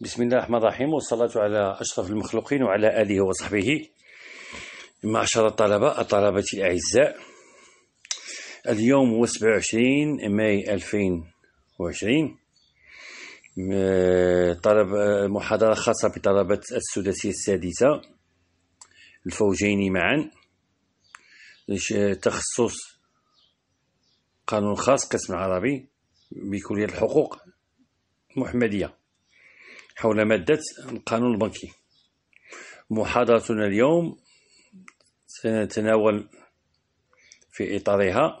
بسم الله الرحمن الرحيم والصلاة على أشرف المخلوقين وعلى آله وصحبه معشر الطلبة الطلبة الأعزاء اليوم هو 27 ماي 2020 آه، طلب آه، محاضرة خاصة بطلبة السداسية السادسة الفوجين معا آه، تخصص قانون خاص قسم عربي بكلية الحقوق المحمدية حول مادة القانون البنكي محاضرتنا اليوم سنتناول في إطارها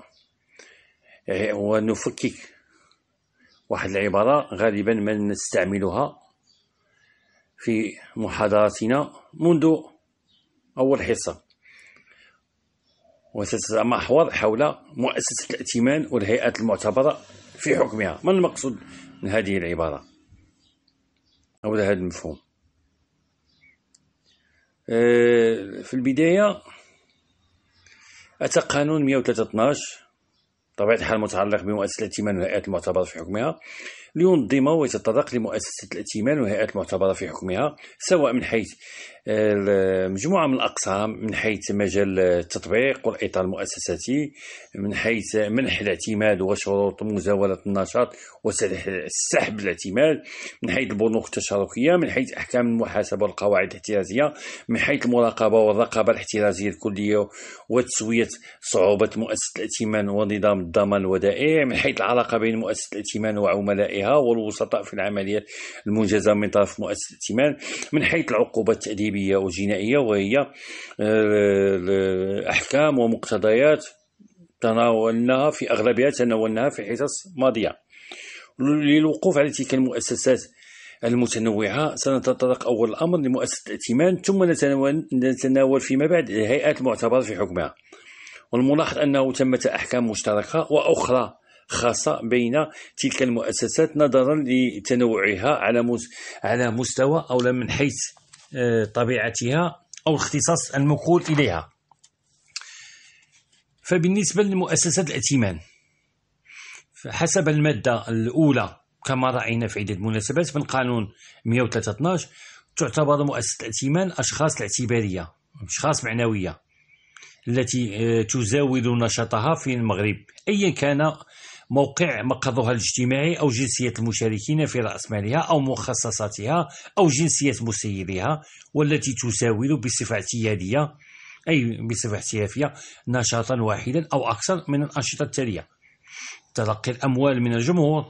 آه، ونفكك واحد العبارة غالبا ما نستعملها في محاضراتنا منذ أول حصة وستتمحور حول مؤسسة الائتمان والهيئات المعتبرة في حكمها ما المقصود من هذه العبارة أو لهذا المفهوم آه، في البداية أتى قانون 113 طبعا الحال متعلق بمؤسسة الائتمان والهيئات المعتبرة في حكمها لينظم ويتطرق لمؤسسة الائتمان والهيئات المعتبرة في حكمها سواء من حيث مجموعه من الاقسام من حيث مجال التطبيق والاطار المؤسساتي من حيث منح الاعتماد وشروط مزاوله النشاط وسحب الاعتماد من حيث البنوك التشاركيه من حيث احكام المحاسبه والقواعد الاحترازيه من حيث المراقبه والرقابه الاحترازيه الكليه وتسويه صعوبه مؤسسه الائتمان ونظام الضمان الودائع من حيث العلاقه بين مؤسسه الائتمان وعملائها والوسطاء في العمليات المنجزه من طرف مؤسسه الائتمان من حيث العقوبة التاديبيه أو جنائية وهي آه، أحكام ومقتضيات تناولناها في أغلبها تناولناها في حصص ماضية للوقوف على تلك المؤسسات المتنوعة سنتطرق أول الأمر لمؤسسة الائتمان ثم نتناول, فيما بعد الهيئات المعتبرة في حكمها والملاحظ أنه ثمة أحكام مشتركة وأخرى خاصة بين تلك المؤسسات نظرا لتنوعها على على مستوى أو من حيث آه، طبيعتها أو الاختصاص المقول إليها فبالنسبة لمؤسسات الائتمان حسب المادة الأولى كما رأينا في عدة مناسبات من قانون 113 تعتبر مؤسسة الائتمان أشخاص الاعتبارية أشخاص معنوية التي آه، تزاول نشاطها في المغرب أيا كان موقع مقرها الاجتماعي أو جنسية المشاركين في رأس مالها أو مخصصاتها أو جنسية مسيرها والتي تساوي بصفة اعتيادية أي بصفة احترافية نشاطا واحدا أو أكثر من الأنشطة التالية تلقي الأموال من الجمهور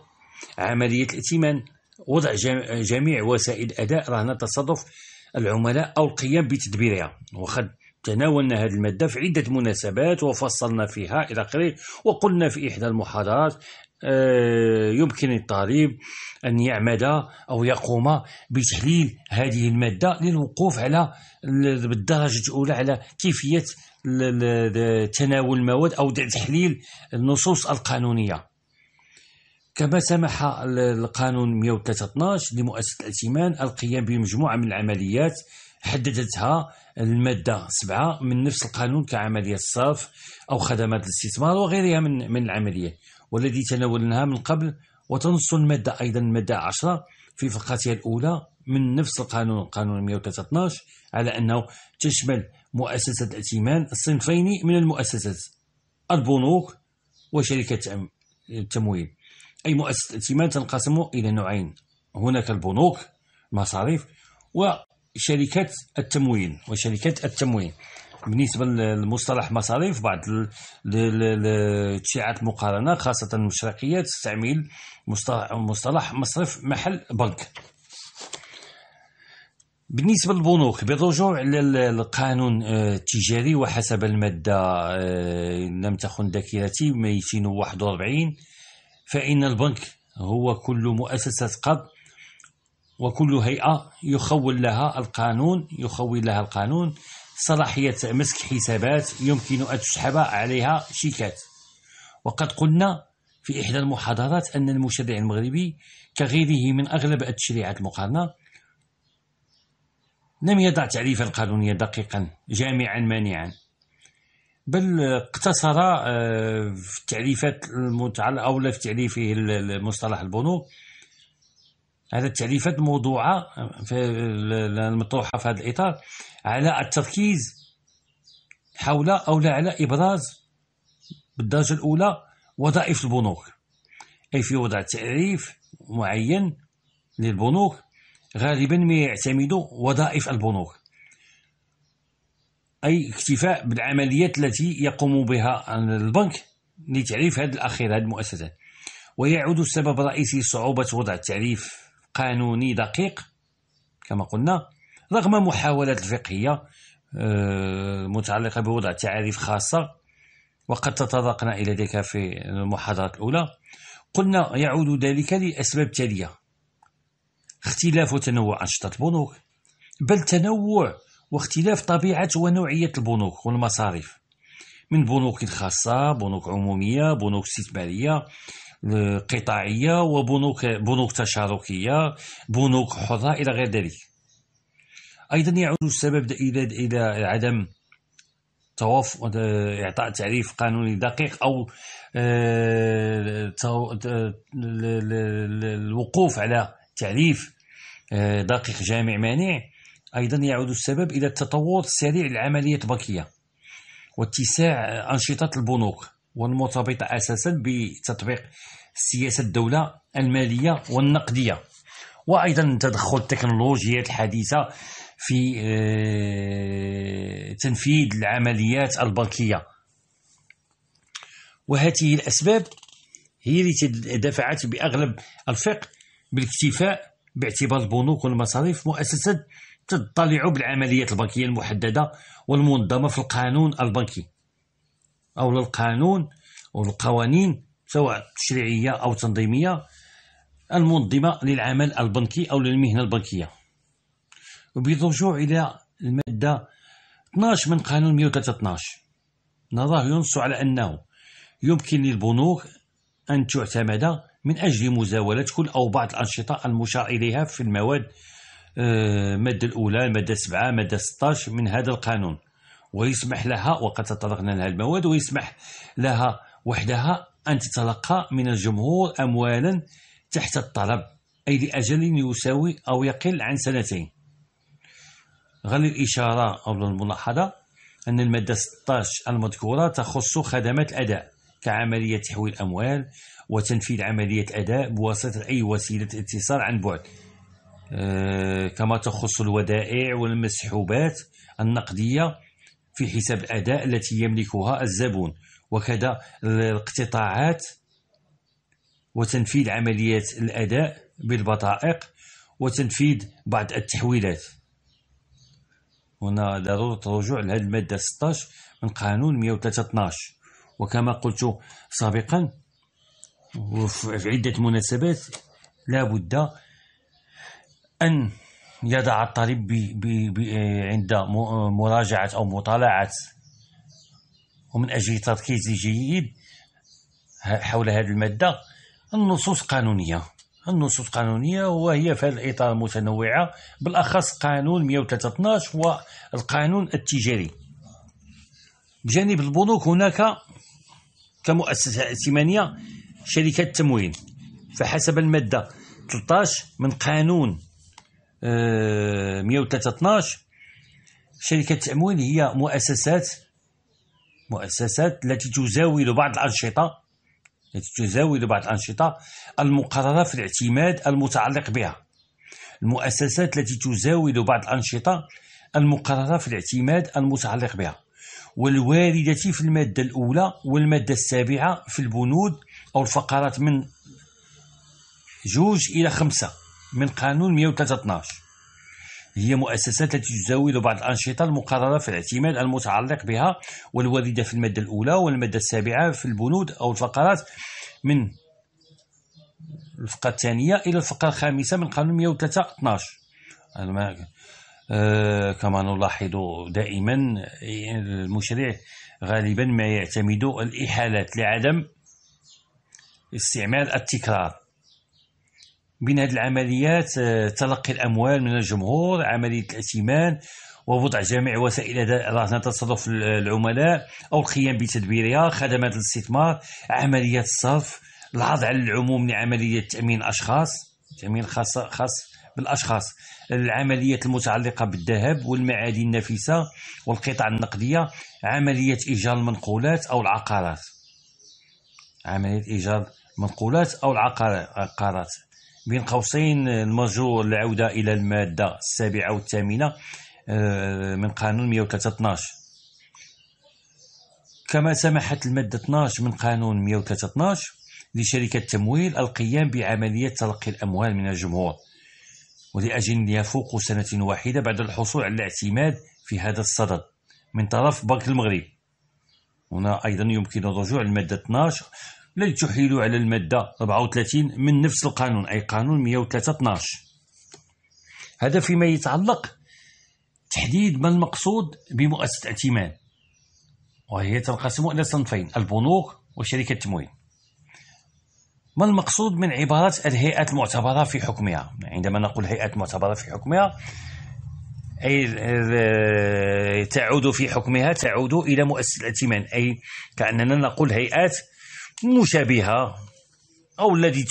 عملية الائتمان وضع جميع وسائل أداء رهن تصادف العملاء أو القيام بتدبيرها وخد تناولنا هذه المادة في عدة مناسبات وفصلنا فيها إلى آخره وقلنا في إحدى المحاضرات آه، يمكن الطالب أن يعمد أو يقوم بتحليل هذه المادة للوقوف على بالدرجة الأولى على كيفية تناول المواد أو تحليل النصوص القانونية كما سمح القانون 113 لمؤسسة الائتمان القيام بمجموعة من العمليات حددتها المادة 7 من نفس القانون كعملية الصرف أو خدمات الاستثمار وغيرها من من العمليات والذي تناولناها من قبل وتنص المادة أيضا المادة 10 في فقرتها الأولى من نفس القانون قانون 113 على أنه تشمل مؤسسة الائتمان صنفين من المؤسسات البنوك وشركة التمويل أي مؤسسة تنقسم إلى نوعين هناك البنوك مصاريف وشركات التمويل وشركات التمويل بالنسبة للمصطلح مصاريف بعض التشيعات المقارنة خاصة المشرقية تستعمل مصطلح مصرف محل بنك بالنسبة للبنوك بالرجوع للقانون آه، التجاري وحسب المادة آه، لم تخن ذاكرتي 241 فإن البنك هو كل مؤسسة قرض وكل هيئة يخول لها القانون يخول لها القانون صلاحية مسك حسابات يمكن أن تسحب عليها شيكات وقد قلنا في إحدى المحاضرات أن المشرع المغربي كغيره من أغلب التشريعات المقارنة لم يضع تعريفا قانونيا دقيقا جامعا مانعا بل اقتصر آه، في التعريفات المتعلقة أو في تعريفه المصطلح البنوك هذا التعريفات موضوعة في المطروحة في هذا الإطار على التركيز حول أو لا على إبراز بالدرجة الأولى وظائف البنوك أي في وضع تعريف معين للبنوك غالبا ما يعتمد وظائف البنوك أي اكتفاء بالعمليات التي يقوم بها البنك لتعريف هذه الأخير هذه المؤسسات ويعود السبب الرئيسي صعوبة وضع تعريف قانوني دقيق كما قلنا رغم محاولات الفقهية آه، المتعلقة بوضع تعاريف خاصة وقد تطرقنا إلى ذلك في المحاضرة الأولى قلنا يعود ذلك لأسباب تالية اختلاف وتنوع أنشطة البنوك بل تنوع واختلاف طبيعة ونوعية البنوك والمصاريف من بنوك خاصة بنوك عمومية بنوك استثمارية آه، قطاعية وبنوك بنوك تشاركية بنوك حره إلى غير ذلك أيضا يعود السبب إلى إلى عدم توف آه، إعطاء تعريف قانوني دقيق أو آه، الوقوف على تعريف دقيق جامع مانع أيضا يعود السبب إلى التطور السريع لعملية بنكية واتساع أنشطة البنوك والمرتبطة أساسا بتطبيق سياسة الدولة المالية والنقدية وأيضا تدخل التكنولوجيات الحديثة في آه، تنفيذ العمليات البنكية وهذه الأسباب هي التي دفعت بأغلب الفقه بالاكتفاء باعتبار البنوك والمصاريف مؤسسة تضطلع بالعمليات البنكية المحددة والمنظمة في القانون البنكي أو القانون أو القوانين سواء تشريعية أو تنظيمية المنظمة للعمل البنكي أو للمهنة البنكية وبالرجوع إلى المادة 12 من قانون 113 نراه ينص على أنه يمكن للبنوك أن تعتمد من أجل مزاولة كل أو بعض الأنشطة المشار إليها في المواد المادة آه، الأولى المادة 7 المادة 16 من هذا القانون ويسمح لها وقد تطرقنا لها المواد ويسمح لها وحدها أن تتلقى من الجمهور أموالا تحت الطلب أي لأجل يساوي أو يقل عن سنتين غالي الإشارة أو الملاحظة أن المادة 16 المذكورة تخص خدمات الأداء كعملية تحويل الأموال وتنفيذ عملية أداء بواسطة أي وسيلة اتصال عن بعد آه، كما تخص الودائع والمسحوبات النقدية في حساب الأداء التي يملكها الزبون وكذا الاقتطاعات وتنفيذ عمليات الأداء بالبطائق وتنفيذ بعض التحويلات هنا ضرورة الرجوع لهذه المادة 16 من قانون 113 وكما قلت سابقا وفي عدة مناسبات لا بد أن يضع الطالب بي بي بي عند مراجعة أو مطالعة ومن أجل تركيز جيد حول هذه المادة النصوص قانونية النصوص قانونية وهي في هذا الإطار متنوعة بالأخص قانون 113 والقانون التجاري بجانب البنوك هناك كمؤسسة ائتمانية شركة تموين فحسب المادة 13 من قانون 103 آه، 12 شركة التأمين هي مؤسسات مؤسسات التي تزاول بعض الأنشطة التي تزاول بعض الأنشطة المقررة في الاعتماد المتعلق بها المؤسسات التي تزاول بعض الأنشطة المقررة في الاعتماد المتعلق بها والواردة في المادة الأولى والمادة السابعة في البنود أو الفقرات من جوج إلى خمسة من قانون 113 هي مؤسسات التي تزاول بعض الأنشطة المقررة في الاعتماد المتعلق بها والواردة في المادة الأولى والمادة السابعة في البنود أو الفقرات من الفقرة الثانية إلى الفقرة الخامسة من قانون 113 آه كما نلاحظ دائما المشرع غالبا ما يعتمد الإحالات لعدم استعمال التكرار بين هذه العمليات آه، تلقي الاموال من الجمهور عمليه الائتمان ووضع جميع وسائل رهن تصرف العملاء او القيام بتدبيرها خدمات الاستثمار عمليات الصرف العرض على العموم لعمليه تامين اشخاص تامين خاص خاص بالاشخاص العمليات المتعلقه بالذهب والمعادن النفيسه والقطع النقديه عمليه ايجار المنقولات او العقارات عمليه ايجار منقولات او العقارات بين قوسين الماجور العودة إلى المادة السابعة والثامنة آه، من قانون 113 كما سمحت المادة 12 من قانون 113 لشركة التمويل القيام بعملية تلقي الأموال من الجمهور ولأجل يفوق سنة واحدة بعد الحصول على الاعتماد في هذا الصدد من طرف بنك المغرب هنا أيضا يمكن الرجوع للمادة 12 لن تحيلوا على المادة 34 من نفس القانون أي قانون 103 12 هذا فيما يتعلق تحديد ما المقصود بمؤسسة ائتمان وهي تنقسم إلى صنفين البنوك وشركة التمويل ما المقصود من عبارة الهيئات المعتبرة في حكمها عندما نقول هيئات معتبرة في حكمها أي تعود في حكمها تعود إلى مؤسسة الائتمان أي كأننا نقول هيئات مشابهة أو التي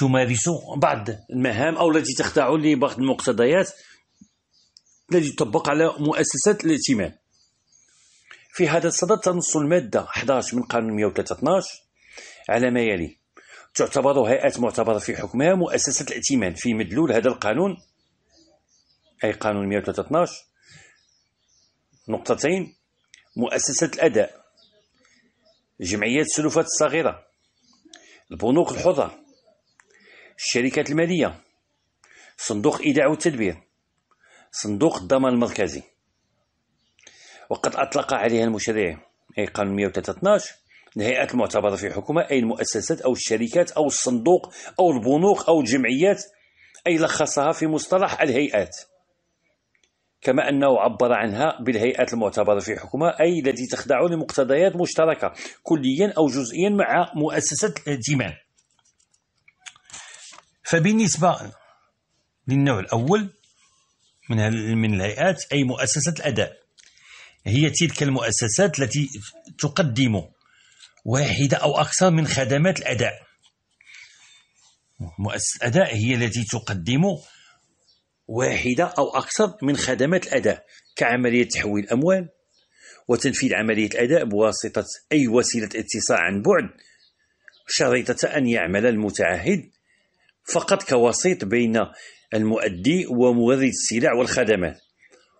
تمارس بعض المهام أو التي تخضع لبعض المقتضيات التي تطبق على مؤسسات الائتمان في هذا الصدد تنص المادة 11 من قانون 113 على ما يلي تعتبر هيئات معتبرة في حكمها مؤسسة الائتمان في مدلول هذا القانون أي قانون 113 نقطتين مؤسسة الأداء جمعيات السلوفات الصغيرة البنوك الحضر الشركات المالية صندوق إيداع والتدبير صندوق الضمان المركزي وقد أطلق عليها المشرع أي قانون 113 الهيئات المعتبرة في الحكومة أي المؤسسات أو الشركات أو الصندوق أو البنوك أو الجمعيات أي لخصها في مصطلح الهيئات كما أنه عبر عنها بالهيئات المعتبرة في الحكومة أي التي تخضع لمقتضيات مشتركة كليا أو جزئيا مع مؤسسة الائتمان فبالنسبة للنوع الأول من من الهيئات أي مؤسسة الأداء هي تلك المؤسسات التي تقدم واحدة أو أكثر من خدمات الأداء مؤسسة الأداء هي التي تقدم واحدة أو أكثر من خدمات الأداء كعملية تحويل الأموال وتنفيذ عملية الأداء بواسطة أي وسيلة اتصال عن بعد شريطة أن يعمل المتعهد فقط كوسيط بين المؤدي ومورد السلع والخدمات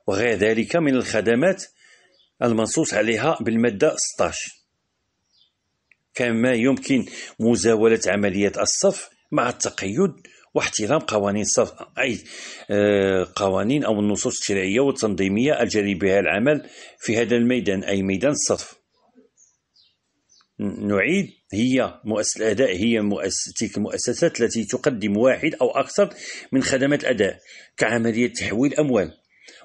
وغير ذلك من الخدمات المنصوص عليها بالمادة 16 كما يمكن مزاولة عملية الصف مع التقيد واحترام قوانين أي آه، قوانين أو النصوص الشرعية والتنظيمية الجري بها العمل في هذا الميدان أي ميدان الصرف نعيد هي مؤسسة الأداء هي تلك المؤسسات التي تقدم واحد أو أكثر من خدمات الأداء كعملية تحويل أموال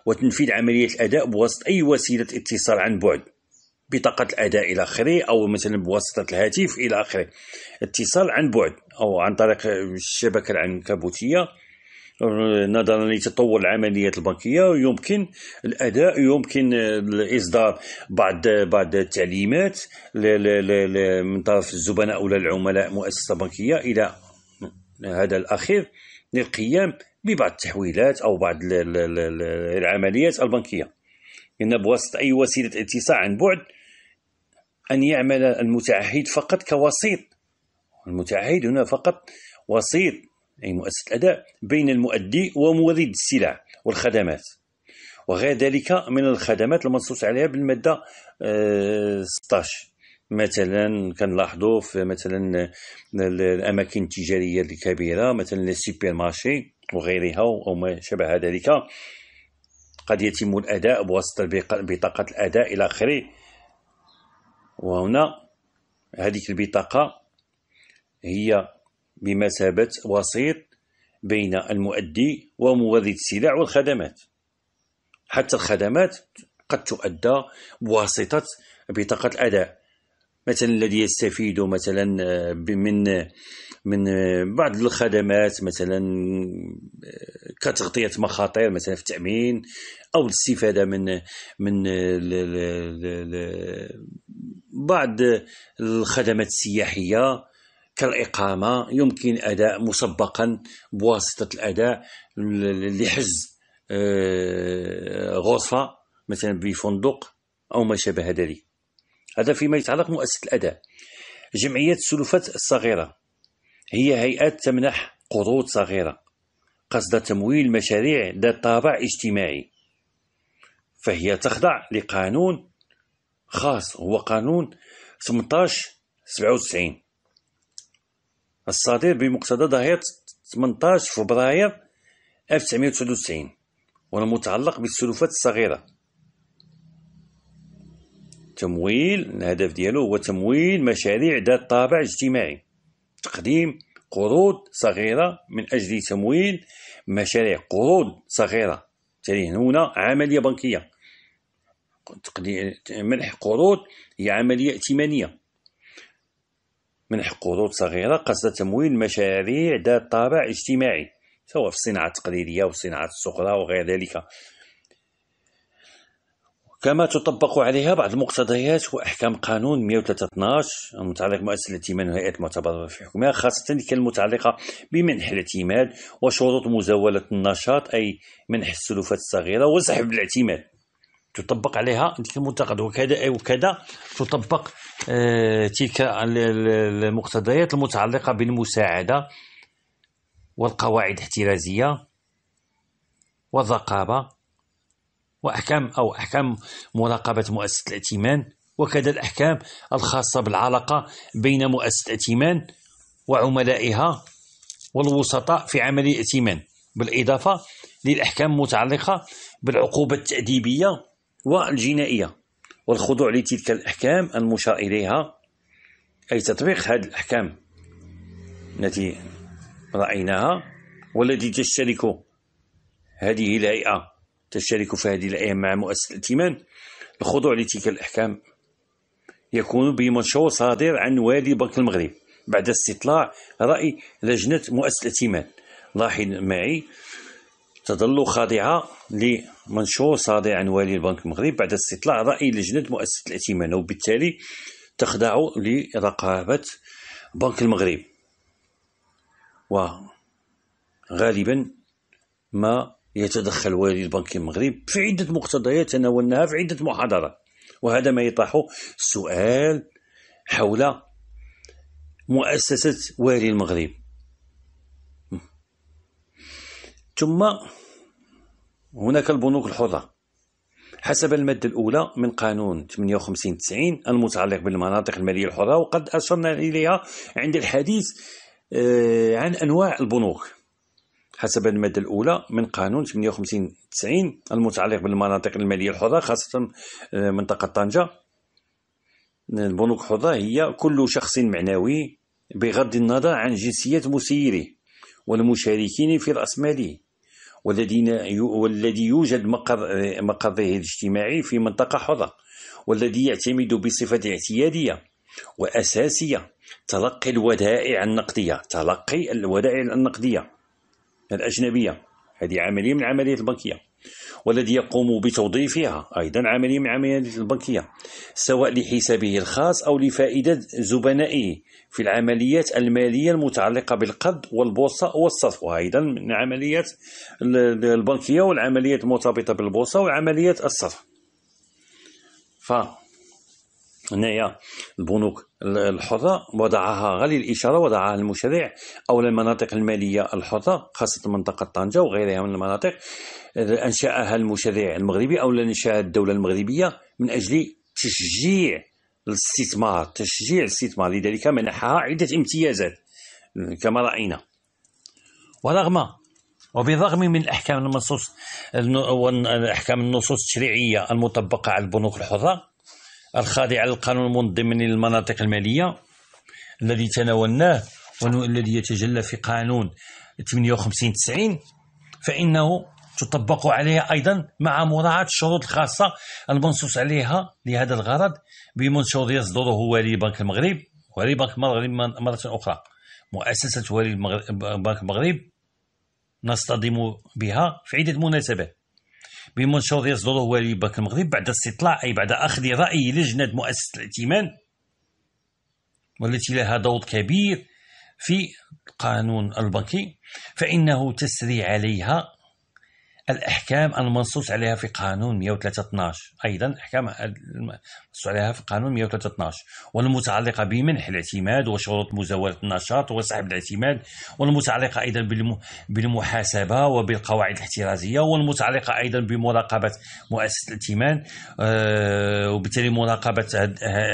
وتنفيذ عملية الأداء بواسطة أي وسيلة اتصال عن بعد بطاقه الاداء الى اخره او مثلا بواسطه الهاتف الى اخره اتصال عن بعد او عن طريق الشبكه العنكبوتيه نظرا لتطور العمليات البنكيه يمكن الاداء يمكن اصدار بعض بعض التعليمات من طرف الزبناء او العملاء مؤسسه بنكيه الى هذا الاخير للقيام ببعض التحويلات او بعض العمليات البنكيه إن بواسطه اي وسيله اتصال عن بعد أن يعمل المتعهد فقط كوسيط المتعهد هنا فقط وسيط أي مؤسسة الأداء بين المؤدي ومورد السلع والخدمات وغير ذلك من الخدمات المنصوص عليها بالمادة 16 آه، مثلا كنلاحظوا في مثلا الاماكن التجاريه الكبيره مثلا السوبر مارشي وغيرها او ما شابه ذلك قد يتم الاداء بواسطه بطاقه الاداء الى اخره وهنا هذه البطاقة هي بمثابة وسيط بين المؤدي ومورد السلع والخدمات حتى الخدمات قد تؤدى بواسطة بطاقة الأداء مثلا الذي يستفيد مثلا من من بعض الخدمات مثلا كتغطية مخاطر مثلا في التأمين أو الاستفادة من من بعض الخدمات السياحية كالإقامة يمكن أداء مسبقا بواسطة الأداء لحجز آه، غرفة مثلا بفندق أو ما شابه ذلك هذا فيما يتعلق مؤسسة الأداء جمعية السلفات الصغيرة هي هيئات تمنح قروض صغيرة قصد تمويل مشاريع ذات طابع اجتماعي فهي تخضع لقانون خاص هو قانون 1897 الصادر بمقتضى ظاهرة 18 فبراير 1999 والمتعلق بالسلوفات الصغيرة تمويل الهدف ديالو هو تمويل مشاريع ذات طابع اجتماعي تقديم قروض صغيرة من أجل تمويل مشاريع قروض صغيرة ترين هنا عملية بنكية منح قروض هي عملية ائتمانية منح قروض صغيرة قصد تمويل مشاريع ذات طابع اجتماعي سواء في الصناعة التقليدية أو الصناعة الصغرى وغير ذلك كما تطبق عليها بعض المقتضيات واحكام قانون 113 المتعلق بمؤسسه الائتمان وهيئات معتبره في الحكومة خاصه تلك المتعلقه بمنح الاعتماد وشروط مزاوله النشاط اي منح السلوفات الصغيره وسحب الاعتماد تطبق عليها تلك المنتقد وكذا وكذا تطبق آه، تلك المقتضيات المتعلقة بالمساعدة والقواعد الاحترازية والرقابة وأحكام أو أحكام مراقبة مؤسسة الائتمان وكذا الأحكام الخاصة بالعلاقة بين مؤسسة الائتمان وعملائها والوسطاء في عمل الائتمان بالإضافة للأحكام المتعلقة بالعقوبة التأديبية والجنائية والخضوع لتلك الأحكام المشار إليها أي تطبيق هذه الأحكام التي رأيناها والتي تشترك هذه الهيئة تشترك في هذه الأيام مع مؤسسة الائتمان الخضوع لتلك الأحكام يكون بمنشور صادر عن والي بنك المغرب بعد استطلاع رأي لجنة مؤسسة الائتمان لاحظ معي تظل خاضعة لمنشور صادر عن والي البنك المغرب بعد استطلاع رأي لجنة مؤسسة الائتمان وبالتالي تخضع لرقابة بنك المغرب وغالبا ما يتدخل والي البنك المغرب في عدة مقتضيات تناولناها في عدة محاضرات وهذا ما يطرح سؤال حول مؤسسة والي المغرب ثم هناك البنوك الحرة حسب المادة الأولى من قانون 58 90 المتعلق بالمناطق المالية الحرة وقد أشرنا إليها عند الحديث آه، عن أنواع البنوك حسب المادة الأولى من قانون 58 90 المتعلق بالمناطق المالية الحرة خاصة آه، منطقة طنجة البنوك الحرة هي كل شخص معنوي بغض النظر عن جنسية مسيره والمشاركين في رأس ماله والذين والذي يوجد مقر مقره الاجتماعي في منطقة حرة والذي يعتمد بصفة اعتيادية وأساسية تلقي الودائع النقدية تلقي الودائع النقدية الأجنبية هذه عملية من عملية البنكية والذي يقوم بتوظيفها أيضا عملية من عمليات البنكية سواء لحسابه الخاص أو لفائدة زبنائه في العمليات المالية المتعلقة بالقرض والبورصة والصرف وأيضا من عمليات البنكية والعمليات المرتبطة بالبورصة وعمليات الصرف ف هنايا البنوك الحرة وضعها غالي الإشارة وضعها المشرع أو المناطق المالية الحرة خاصة منطقة طنجة وغيرها من المناطق أنشأها المشرع المغربي أو أنشأها الدولة المغربية من أجل تشجيع الاستثمار تشجيع الاستثمار لذلك منحها عدة امتيازات كما رأينا ورغم وبالرغم من الاحكام النصوص احكام النصوص التشريعيه المطبقه على البنوك الحره الخاضعة للقانون المنظم للمناطق المالية الذي تناولناه والذي يتجلى في قانون 58 90 فإنه تطبق عليها أيضا مع مراعاة الشروط الخاصة المنصوص عليها لهذا الغرض بمنشور يصدره ولي بنك المغرب ولي بنك المغرب مرة أخرى مؤسسة ولي بنك المغرب نصطدم بها في عدة مناسبات بمنشور يصدر والي بنك المغرب بعد استطلاع أي بعد أخذ رأي لجنة مؤسسة الائتمان والتي لها دور كبير في القانون البنكي فإنه تسري عليها الأحكام المنصوص عليها في قانون 12 أيضا أحكام نص عليها في القانون 113 والمتعلقة بمنح الاعتماد وشروط مزاولة النشاط وسحب الاعتماد والمتعلقة أيضا بالمحاسبة وبالقواعد الاحترازية والمتعلقة أيضا بمراقبة مؤسسة الائتمان آه، وبالتالي مراقبة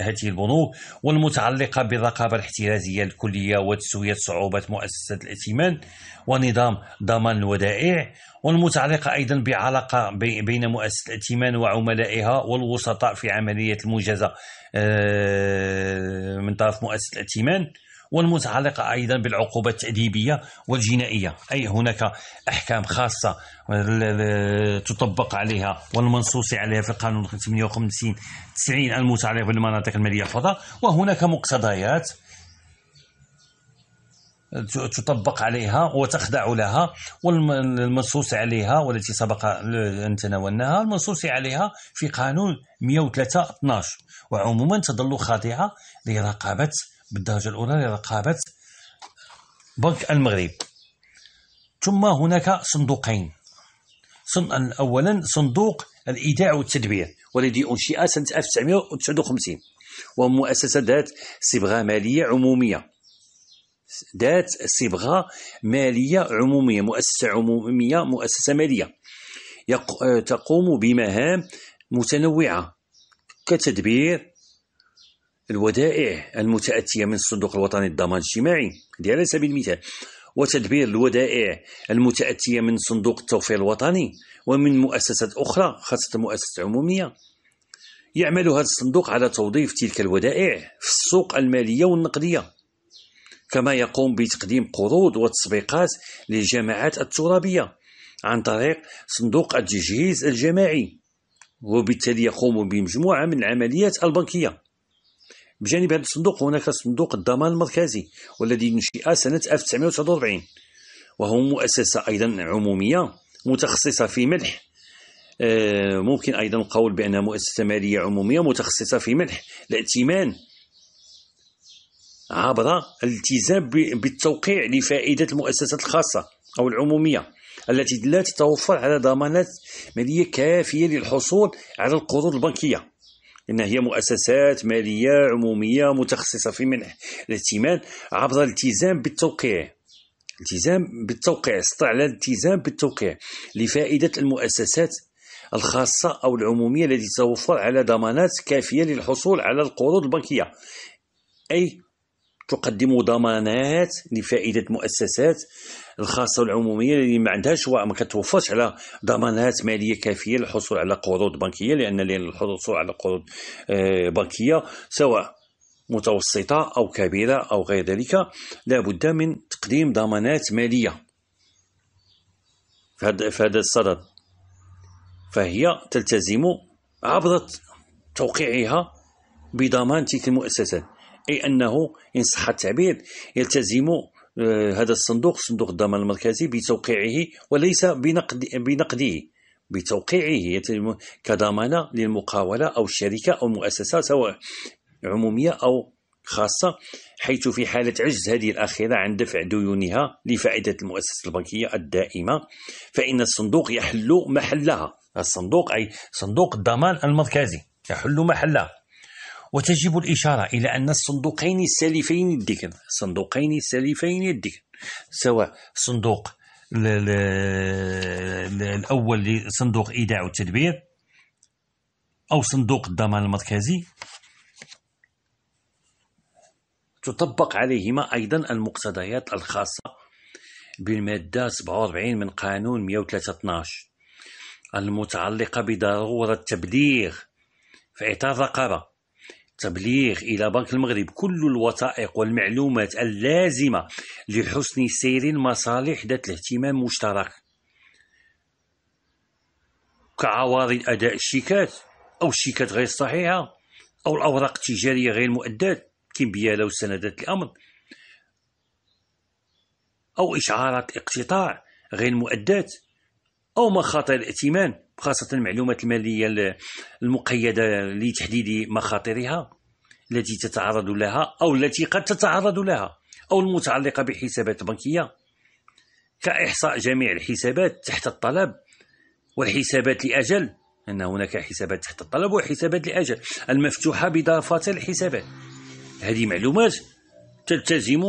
هذه البنوك والمتعلقة بالرقابة الاحترازية الكلية وتسوية صعوبة مؤسسة الائتمان ونظام ضمان الودائع والمتعلقة أيضا بعلاقة بين مؤسسة الائتمان وعملائها والوسطاء في عملية موجزه آه، من طرف مؤسسة الائتمان والمتعلقة أيضا بالعقوبات التأديبية والجنائية أي هناك أحكام خاصة تطبق عليها والمنصوص عليها في القانون 58 90 المتعلق بالمناطق المالية الفضاء وهناك مقتضيات تطبق عليها وتخضع لها والمنصوص عليها والتي سبق أن تناولناها المنصوص عليها في قانون 103 وعموما تظل خاضعة لرقابة بالدرجة الأولى لرقابة بنك المغرب ثم هناك صندوقين أولا صندوق الإيداع والتدبير والذي أنشئ سنة 1959 وهو مؤسسة ذات صبغة مالية عمومية ذات صبغة مالية عمومية مؤسسة عمومية مؤسسة مالية آه، تقوم بمهام متنوعة كتدبير الودائع المتأتية من الصندوق الوطني للضمان الاجتماعي على سبيل المثال وتدبير الودائع المتأتية من صندوق التوفير الوطني ومن مؤسسات أخرى خاصة مؤسسات عمومية يعمل هذا الصندوق على توظيف تلك الودائع في السوق المالية والنقدية كما يقوم بتقديم قروض وتسبيقات للجماعات الترابية عن طريق صندوق التجهيز الجماعي وبالتالي يقوم بمجموعة من العمليات البنكية بجانب هذا الصندوق هناك صندوق الضمان المركزي والذي نشئ سنة 1949 وهو مؤسسة أيضا عمومية متخصصة في ملح آه، ممكن أيضا القول بأنها مؤسسة مالية عمومية متخصصة في منح الائتمان عبر الالتزام بالتوقيع لفائدة المؤسسات الخاصة أو العمومية التي لا تتوفر على ضمانات مالية كافية للحصول على القروض البنكية إنها هي مؤسسات مالية عمومية متخصصة في منح الائتمان عبر الالتزام بالتوقيع التزام بالتوقيع استطاع الالتزام بالتوقيع لفائدة المؤسسات الخاصة أو العمومية التي تتوفر على ضمانات كافية للحصول على القروض البنكية أي تقدم ضمانات لفائده المؤسسات الخاصه والعموميه اللي ما عندهاش ما كتوفرش على ضمانات ماليه كافيه للحصول على قروض بنكيه لان الحصول على قروض آه، بنكيه سواء متوسطه او كبيره او غير ذلك لابد من تقديم ضمانات ماليه في هذا الصدد فهي تلتزم عبر توقيعها بضمان تلك المؤسسات أي أنه إن صح التعبير يلتزم آه، هذا الصندوق صندوق الضمان المركزي بتوقيعه وليس بنقد بنقده بتوقيعه كضمانة للمقاولة أو الشركة أو المؤسسة سواء عمومية أو خاصة حيث في حالة عجز هذه الأخيرة عن دفع ديونها لفائدة المؤسسة البنكية الدائمة فإن الصندوق يحل محلها الصندوق أي صندوق الضمان المركزي يحل محلها وتجب الإشارة إلى أن الصندوقين السالفين الدكن الصندوقين السالفين الدكن سواء صندوق الأول صندوق إيداع والتدبير أو صندوق الضمان المركزي تطبق عليهما أيضا المقتضيات الخاصة بالمادة 47 من قانون 113 المتعلقة بضرورة التبليغ في إطار الرقابة تبليغ إلى بنك المغرب كل الوثائق والمعلومات اللازمة لحسن سير المصالح ذات الاهتمام المشترك كعوارض أداء الشيكات أو الشيكات غير الصحيحة أو الأوراق التجارية غير مؤدات كبيالة وسندات الأمر أو إشعارات اقتطاع غير مؤدات أو مخاطر الائتمان خاصة المعلومات المالية المقيدة لتحديد مخاطرها التي تتعرض لها أو التي قد تتعرض لها أو المتعلقة بحسابات بنكية كإحصاء جميع الحسابات تحت الطلب والحسابات لأجل أن هناك حسابات تحت الطلب وحسابات لأجل المفتوحة بضافة الحسابات هذه معلومات تلتزم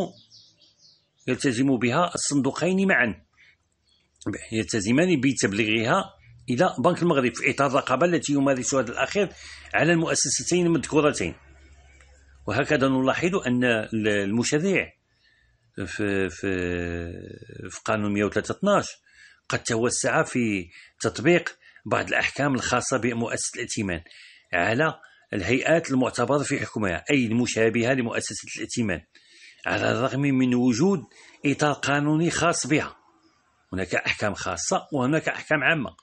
يلتزم بها الصندوقين معا يلتزمان بتبليغها إلى بنك المغرب في إطار الرقابة التي يمارسها هذا الأخير على المؤسستين المذكورتين وهكذا نلاحظ أن المشرع في, في, في قانون 113 قد توسع في تطبيق بعض الأحكام الخاصة بمؤسسة الائتمان على الهيئات المعتبرة في حكمها أي المشابهة لمؤسسة الائتمان على الرغم من وجود إطار قانوني خاص بها هناك أحكام خاصة وهناك أحكام عامة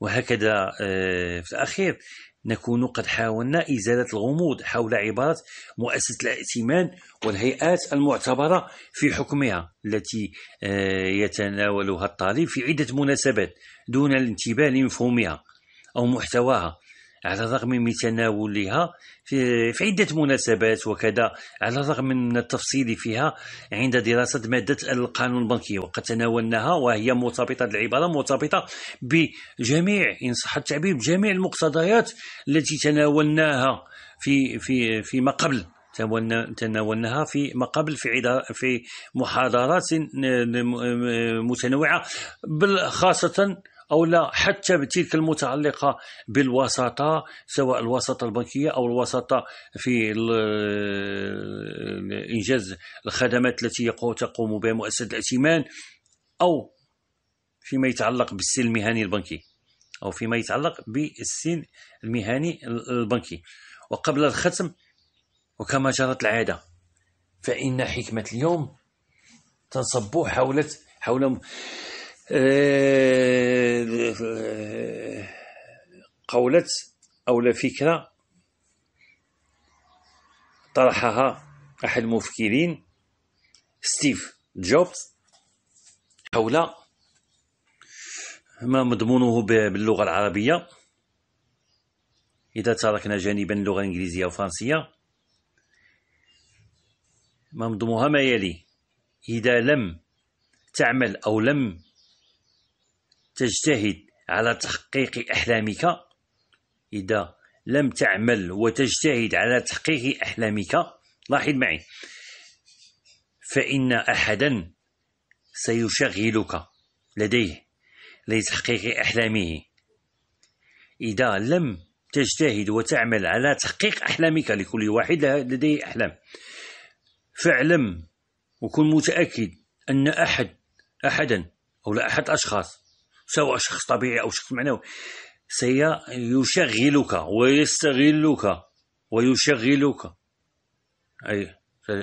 وهكذا آه، في الأخير نكون قد حاولنا إزالة الغموض حول عبارة مؤسسة الائتمان والهيئات المعتبرة في حكمها التي آه، يتناولها الطالب في عدة مناسبات دون الانتباه لمفهومها أو محتواها على الرغم من تناولها في عدة مناسبات وكذا على الرغم من التفصيل فيها عند دراسة مادة القانون البنكي وقد تناولناها وهي مرتبطة العبارة مرتبطة بجميع إن صح التعبير بجميع المقتضيات التي تناولناها في في في ما قبل تناولناها في ما قبل في في محاضرات متنوعة خاصة أو لا حتى تلك المتعلقة بالوساطة سواء الوساطة البنكية أو الوساطة في إنجاز الخدمات التي تقوم بها مؤسسة الائتمان أو فيما يتعلق بالسن المهني البنكي أو فيما يتعلق بالسن المهني البنكي وقبل الختم وكما جرت العادة فإن حكمة اليوم تنصب حول حول آه، قولة أو فكرة طرحها أحد المفكرين ستيف جوبز حول ما مضمونه باللغة العربية إذا تركنا جانبا اللغة الإنجليزية والفرنسية مضمونها ما يلي إذا لم تعمل أو لم تجتهد على تحقيق أحلامك إذا لم تعمل وتجتهد على تحقيق أحلامك لاحظ معي فإن أحدا سيشغلك لديه لتحقيق أحلامه إذا لم تجتهد وتعمل على تحقيق أحلامك لكل واحد لديه أحلام فاعلم وكن متأكد أن أحد أحدا أو لا أحد أشخاص سواء شخص طبيعي أو شخص معنوي سيشغلك ويستغلك ويشغلك أي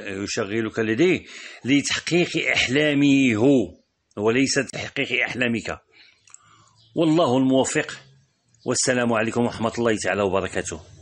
يشغلك لديه لتحقيق أحلامه هو وليس تحقيق أحلامك والله الموفق والسلام عليكم ورحمة الله تعالى وبركاته